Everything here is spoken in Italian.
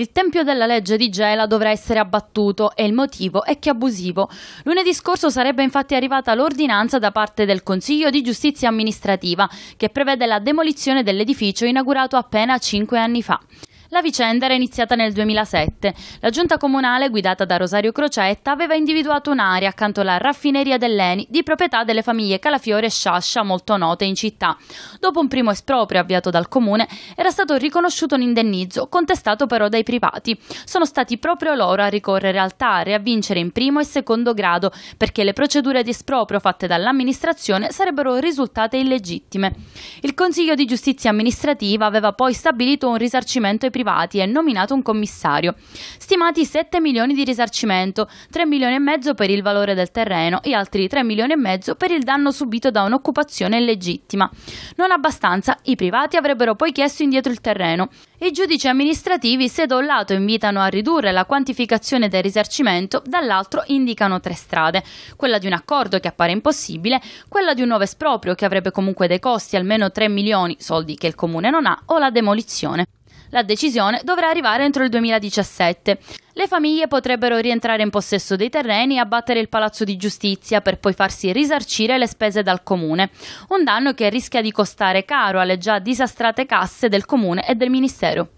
Il tempio della legge di Gela dovrà essere abbattuto e il motivo è che abusivo. Lunedì scorso sarebbe infatti arrivata l'ordinanza da parte del Consiglio di Giustizia Amministrativa che prevede la demolizione dell'edificio inaugurato appena cinque anni fa. La vicenda era iniziata nel 2007. La giunta comunale, guidata da Rosario Crocetta, aveva individuato un'area accanto alla raffineria dell'Eni di proprietà delle famiglie Calafiore e Sciascia, molto note in città. Dopo un primo esproprio avviato dal comune, era stato riconosciuto un indennizzo, contestato però dai privati. Sono stati proprio loro a ricorrere al TAR e a vincere in primo e secondo grado, perché le procedure di esproprio fatte dall'amministrazione sarebbero risultate illegittime. Il Consiglio di Giustizia Amministrativa aveva poi stabilito un risarcimento ai privati e nominato un commissario. Stimati 7 milioni di risarcimento, 3 milioni e mezzo per il valore del terreno e altri 3 milioni e mezzo per il danno subito da un'occupazione illegittima. Non abbastanza, i privati avrebbero poi chiesto indietro il terreno. I giudici amministrativi, se da un lato invitano a ridurre la quantificazione del risarcimento, dall'altro indicano tre strade: quella di un accordo che appare impossibile, quella di un nuovo esproprio che avrebbe comunque dei costi almeno 3 milioni, soldi che il comune non ha, o la demolizione. La decisione dovrà arrivare entro il 2017. Le famiglie potrebbero rientrare in possesso dei terreni e abbattere il palazzo di giustizia per poi farsi risarcire le spese dal comune, un danno che rischia di costare caro alle già disastrate casse del comune e del ministero.